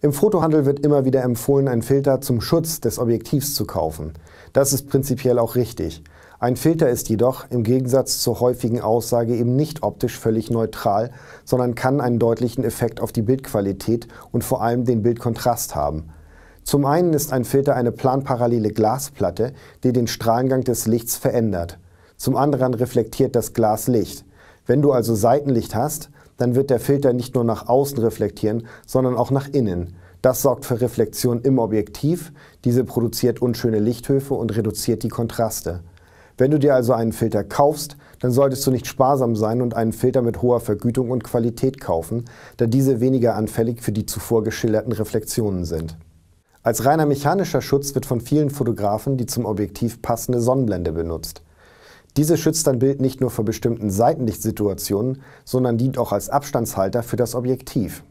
Im Fotohandel wird immer wieder empfohlen, einen Filter zum Schutz des Objektivs zu kaufen. Das ist prinzipiell auch richtig. Ein Filter ist jedoch im Gegensatz zur häufigen Aussage eben nicht optisch völlig neutral, sondern kann einen deutlichen Effekt auf die Bildqualität und vor allem den Bildkontrast haben. Zum einen ist ein Filter eine planparallele Glasplatte, die den Strahlengang des Lichts verändert. Zum anderen reflektiert das Glas Licht. Wenn du also Seitenlicht hast, dann wird der Filter nicht nur nach außen reflektieren, sondern auch nach innen. Das sorgt für Reflexion im Objektiv, diese produziert unschöne Lichthöfe und reduziert die Kontraste. Wenn du dir also einen Filter kaufst, dann solltest du nicht sparsam sein und einen Filter mit hoher Vergütung und Qualität kaufen, da diese weniger anfällig für die zuvor geschilderten Reflexionen sind. Als reiner mechanischer Schutz wird von vielen Fotografen die zum Objektiv passende Sonnenblende benutzt. Diese schützt dein Bild nicht nur vor bestimmten Seitenlichtsituationen, sondern dient auch als Abstandshalter für das Objektiv.